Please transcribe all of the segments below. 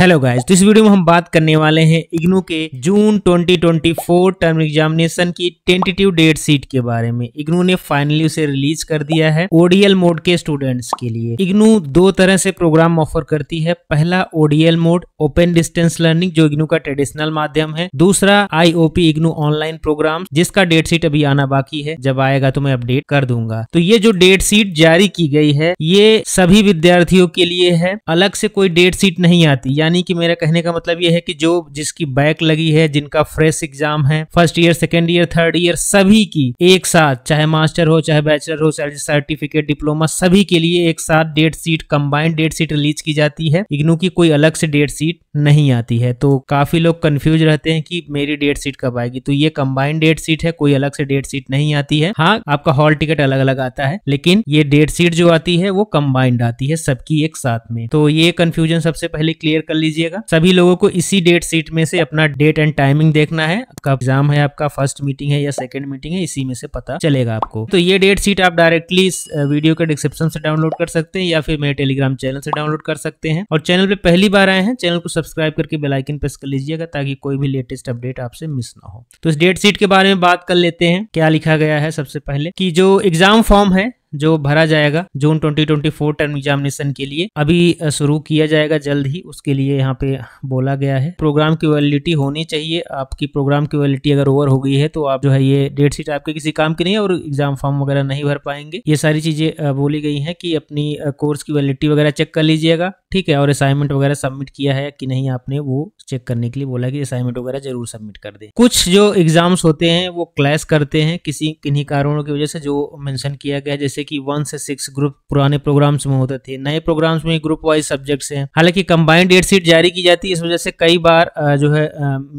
hello guys तो इस video में हम बात करने वाले हैं इग्नू के जून 2024 टर्म एग्जामिनेशन की टेंटेटिव डेट सीट के बारे में इग्नू ने फाइनली उसे रिलीज कर दिया है ओडीएल मोड के स्टूडेंट्स के लिए इग्नू दो तरह से प्रोग्राम ऑफर करती है पहला ODL mode open distance learning जो इग्नू का ट्रेडिशनल माध्यम है दूसरा आई इग्नू ऑनलाइन प्रोग्राम जिसका डेट सीट अभी आना बाकी है जब आएगा तो मैं अपडेट कर दूंगा तो ये जो डेट सीट जारी की गई है ये सभी विद्यार्थियों के लिए है अलग से कोई डेट सीट नहीं आती यानी कि मेरा कहने का मतलब ये है कि जो जिसकी बैक लगी है जिनका फ्रेश एग्जाम है first year second year third year सभी की एक साथ चाहे मास्टर हो चाहे बैचलर हो चाहे सर्टिफिकेट डिप्लोमा सभी के लिए एक साथ date sheet combined date sheet release की जाती है इग्नू की कोई अलग से डेट सीट नहीं आती है तो काफी लोग कंफ्यूज रहते हैं कि मेरी डेट सीट कब आएगी तो ये कंबाइंड डेट सीट है कोई अलग से डेट सीट नहीं आती है हाँ आपका हॉल टिकट अलग अलग आता है लेकिन ये डेट सीट जो आती है वो कंबाइंड आती है सबकी एक साथ में तो ये कंफ्यूजन सबसे पहले क्लियर कर कर लीजिएगा सभी लोगों को इसी डेट सीट में से अपना डेट एंड टाइमिंग देखना है आपका एग्जाम है आपका फर्स्ट मीटिंग है या सेकंड मीटिंग है इसी में से पता चलेगा आपको तो ये डेट सीट आप डायरेक्टली इस वीडियो के डिस्क्रिप्शन से डाउनलोड कर सकते हैं या फिर मेरे टेलीग्राम चैनल से डाउनलोड कर सकते हैं और चैनल पे पहली बार आए हैं चैनल को सब्सक्राइब करके बेलाइकन प्रेस कर लीजिएगा ताकि कोई भी लेटेस्ट अपडेट आपसे मिस ना हो तो इस डेट सीट के बारे में बात कर लेते हैं क्या लिखा गया है सबसे पहले की जो एग्जाम फॉर्म है जो भरा जाएगा जून 2024 टर्म एग्जामिनेशन के लिए अभी शुरू किया जाएगा जल्द ही उसके लिए यहाँ पे बोला गया है प्रोग्राम की वैलिडिटी होनी चाहिए आपकी प्रोग्राम की वैलिडिटी अगर ओवर हो गई है तो आप जो है ये डेट शीट आपके किसी काम की नहीं और एग्जाम फॉर्म वगैरह नहीं भर पाएंगे ये सारी चीजें बोली गई है कि अपनी कोर्स की वैलिडिटी वगैरह चेक कर लीजिएगा ठीक है और असाइनमेंट वगैरह सबमिट किया है कि नहीं आपने वो चेक करने के लिए बोला कि असाइनमेंट वगैरह जरूर सबमिट कर दे कुछ जो एग्जाम्स होते हैं वो क्लैश करते हैं किसी किन्हीं कारणों की वजह से जो मेंशन किया गया जैसे कि वन से सिक्स ग्रुप पुराने प्रोग्राम्स में होते थे नए प्रोग्राम्स में ग्रुप वाइज सब्जेक्ट्स हैं हालांकि कंबाइंड डेट शीट जारी की जाती है इस वजह से कई बार जो है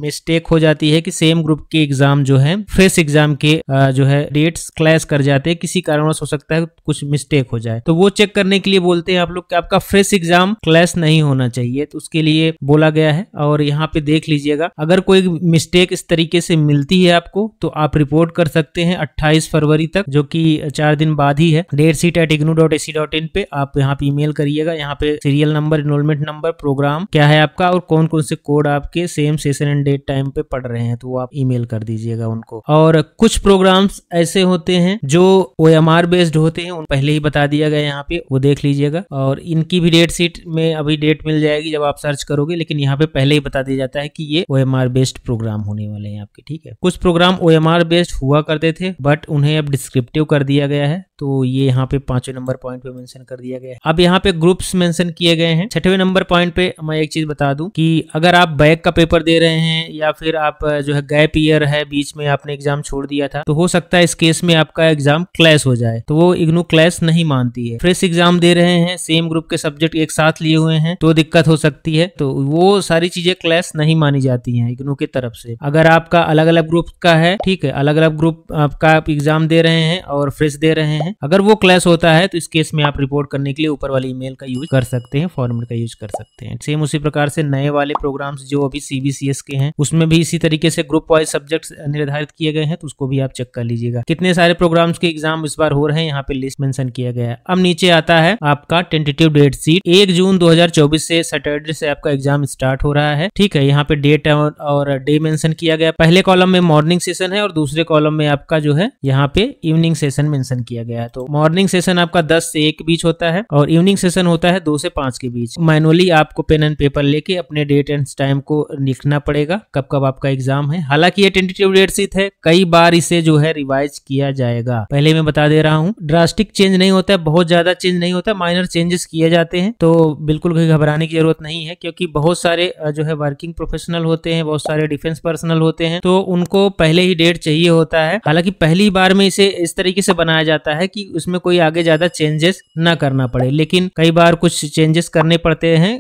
मिस्टेक हो जाती है कि सेम ग्रुप के एग्जाम जो है फ्रेश एग्जाम के जो है डेट्स क्लैश कर जाते हैं किसी से हो सकता है कुछ मिस्टेक हो जाए तो वो चेक करने के लिए बोलते हैं आप लोग आपका फ्रेश एग्जाम क्लैश नहीं होना चाहिए तो उसके लिए बोला गया है और यहाँ पे देख लीजिएगा अगर कोई मिस्टेक इस तरीके से मिलती है आपको तो आप रिपोर्ट कर सकते हैं 28 फरवरी तक जो कि चार दिन बाद ही है date sheet at IGNOU dot A C dot in पे आप यहाँ पे ईमेल करिएगा यहाँ पे serial number enrolment number programme क्या है आपका और कौन कौन से कोड आपके same session and date time पे पढ़ रहे हैं तो वो आप ईमेल कर दीजिएगा उनको और कुछ प्रोग्राम्स ऐसे होते हैं जो ओ बेस्ड होते हैं उन पहले ही बता दिया गया यहाँ पे वो देख लीजिएगा और इनकी भी डेट सीट में अभी डेट मिल जाएगी जब आप सर्च करोगे लेकिन यहाँ पे पहले ही बता दिया जाता है कि ये ओ बेस्ड प्रोग्राम होने वाले हैं आपके ठीक है कुछ प्रोग्राम ओ बेस्ड हुआ करते थे बट उन्हें अब डिस्क्रिप्टिव कर दिया गया है तो ये यहाँ पे पांचवें नंबर पॉइंट पे मेंशन कर दिया गया है अब यहाँ पे ग्रुप्स मेंशन किए गए हैं छठवें नंबर पॉइंट पे मैं एक चीज बता दूं कि अगर आप बैक का पेपर दे रहे हैं या फिर आप जो है गैप ईयर है बीच में आपने एग्जाम छोड़ दिया था तो हो सकता है इस केस में आपका एग्जाम क्लैश हो जाए तो वो इग्नू क्लैश नहीं मानती है फ्रेश एग्जाम दे रहे हैं सेम ग्रुप के सब्जेक्ट एक साथ लिए हुए हैं तो दिक्कत हो सकती है तो वो सारी चीजें क्लैश नहीं मानी जाती है इग्नू की तरफ से अगर आपका अलग अलग ग्रुप का है ठीक है अलग अलग ग्रुप आपका आप एग्जाम दे रहे हैं और फ्रेश दे रहे हैं हैं अगर वो क्लैश होता है तो इस केस में आप रिपोर्ट करने के लिए ऊपर वाले ईमेल का यूज कर सकते हैं फॉर्मेट का यूज कर सकते हैं सेम उसी प्रकार से नए वाले प्रोग्राम्स जो अभी सीबीसीएस के हैं उसमें भी इसी तरीके से ग्रुप वाइज सब्जेक्ट निर्धारित किए गए हैं तो उसको भी आप चेक कर लीजिएगा कितने सारे प्रोग्राम्स के एग्जाम इस बार हो रहे हैं यहाँ पे लिस्ट मेंशन किया गया है अब नीचे आता है आपका टेंटेटिव डेट सीट एक जून 2024 से सैटरडे से आपका एग्जाम स्टार्ट हो रहा है ठीक है यहाँ पे डेट और डे मेंशन किया गया पहले कॉलम में मॉर्निंग सेशन है और दूसरे कॉलम में आपका जो है यहाँ पे इवनिंग सेशन मेंशन किया गया गया है तो मॉर्निंग सेशन आपका दस से एक बीच होता है और इवनिंग सेशन होता है दो से पांच के बीच मैनुअली आपको पेन एंड पेपर लेके अपने डेट एंड टाइम को लिखना पड़ेगा कब कब आपका एग्जाम है हालांकि ये टेंटेटिव डेट सीट है कई बार इसे जो है रिवाइज किया जाएगा पहले मैं बता दे रहा हूँ ड्रास्टिक चेंज नहीं होता है बहुत ज्यादा चेंज नहीं होता माइनर चेंजेस किए जाते हैं तो बिल्कुल कोई घबराने की जरूरत नहीं है क्योंकि बहुत सारे जो है वर्किंग प्रोफेशनल होते हैं बहुत सारे डिफेंस पर्सनल होते हैं तो उनको पहले ही डेट चाहिए होता है हालांकि पहली बार में इसे इस तरीके से बनाया जाता है है कि उसमें कोई आगे ज्यादा चेंजेस ना करना पड़े लेकिन कई बार कुछ चेंजेस करने पड़ते हैं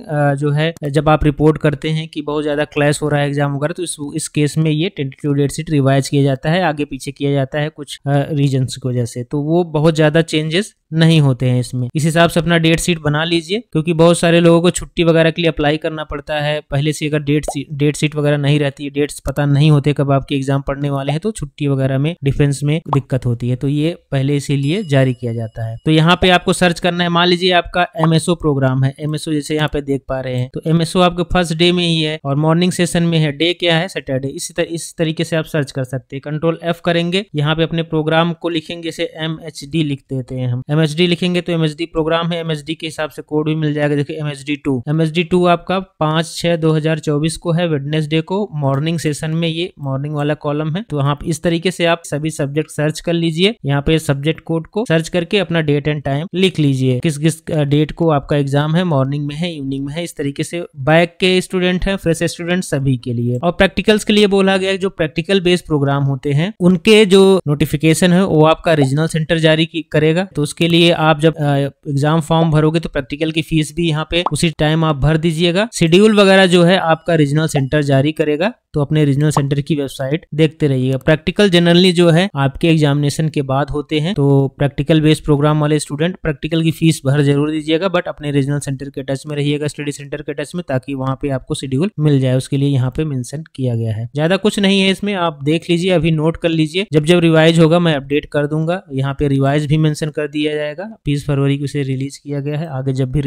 जो है जब आप रिपोर्ट करते हैं कि बहुत ज्यादा क्लैश हो रहा है एग्जाम वगैरह तो इस, इस केस में ये टेंटेटिव डेट सीट रिवाइज किया जाता है आगे पीछे किया जाता है कुछ रीजन की वजह से तो वो बहुत ज्यादा चेंजेस नहीं होते हैं इसमें इस हिसाब से अपना डेट सीट बना लीजिए क्योंकि बहुत सारे लोगों को छुट्टी वगैरह के लिए अप्लाई करना पड़ता है पहले से अगर डेट डेट सीट वगैरह नहीं रहती है डेट्स पता नहीं होते कब आपके एग्जाम पढ़ने वाले हैं तो छुट्टी वगैरह में डिफेंस में दिक्कत होती है तो ये पहले इसीलिए लिए जारी किया जाता है तो यहाँ पे आपको सर्च करना है मान लीजिए आपका एमएसओ प्रोग्राम है एमएसओ जैसे यहाँ पे देख पा रहे हैं तो एमएसओ आपके फर्स्ट डे में ही है और मॉर्निंग सेशन में है डे क्या है सैटरडे इसी तर, इस तरीके से आप सर्च कर सकते हैं कंट्रोल एफ करेंगे यहाँ पे अपने प्रोग्राम को लिखेंगे जैसे एम एच डी लिख देते हैं हम एम एच डी लिखेंगे तो एम एच डी प्रोग्राम है एम एच डी के हिसाब से कोड भी मिल जाएगा देखिए M H D two M H D two आपका पांच छह दो हजार चौबीस को है वेडनेसडे को मॉर्निंग सेशन में ये मॉर्निंग वाला कॉलम है तो आप इस तरीके से आप सभी सब्जेक्ट सर्च कर लीजिए यहाँ पे सब्जेक्ट कोड कोड को सर्च करके अपना डेट एंड टाइम लिख लीजिए किस किस डेट को आपका एग्जाम है मॉर्निंग में है इवनिंग में है इस तरीके से बैक के स्टूडेंट है फ्रेश स्टूडेंट सभी के लिए और प्रैक्टिकल्स के लिए बोला गया जो प्रैक्टिकल बेस्ड प्रोग्राम होते हैं उनके जो नोटिफिकेशन है वो आपका रीजनल सेंटर जारी करेगा तो उसके लिए आप जब एग्जाम फॉर्म भरोगे तो प्रैक्टिकल की फीस भी यहाँ पे उसी टाइम आप भर दीजिएगा शेड्यूल वगैरह जो है आपका रीजनल सेंटर जारी करेगा तो अपने रीजनल सेंटर की वेबसाइट देखते रहिएगा प्रैक्टिकल जनरली जो है आपके एग्जामिनेशन के बाद होते हैं तो प्रैक्टिकल बेस्ड प्रोग्राम वाले स्टूडेंट प्रैक्टिकल की फीस भर जरूर दीजिएगा बट अपने रीजनल सेंटर के टच में रहिएगा स्टडी सेंटर के टच में ताकि वहाँ पे आपको शेड्यूल मिल जाए उसके लिए यहाँ पे मेंशन किया गया है ज्यादा कुछ नहीं है इसमें आप देख लीजिए अभी नोट कर लीजिए जब जब रिवाइज होगा मैं अपडेट कर दूंगा यहाँ पे रिवाइज भी मेंशन कर दिया जाएगा बीस फरवरी को इसे रिलीज किया गया है आगे जब भी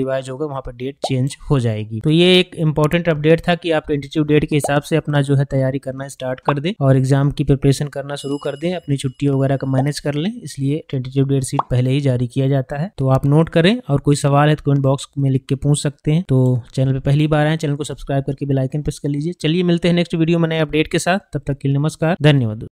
रिवाइज होगा वहाँ पर डेट चेंज हो जाएगी तो ये एक इम्पोर्टेंट अपडेट था कि आप टेंटेटिव डेट के हिसाब से से अपना जो है तैयारी करना स्टार्ट कर दें और एग्जाम की प्रिपरेशन करना शुरू कर दें अपनी छुट्टी वगैरह का मैनेज कर लें इसलिए टेंटेटिव डेट शीट पहले ही जारी किया जाता है तो आप नोट करें और कोई सवाल है तो कमेंट बॉक्स में लिख के पूछ सकते हैं तो चैनल पर पहली बार आए चैनल को सब्सक्राइब करके बेलाइकन प्रेस कर लीजिए चलिए मिलते हैं नेक्स्ट वीडियो में नए अपडेट के साथ तब तक के लिए नमस्कार धन्यवाद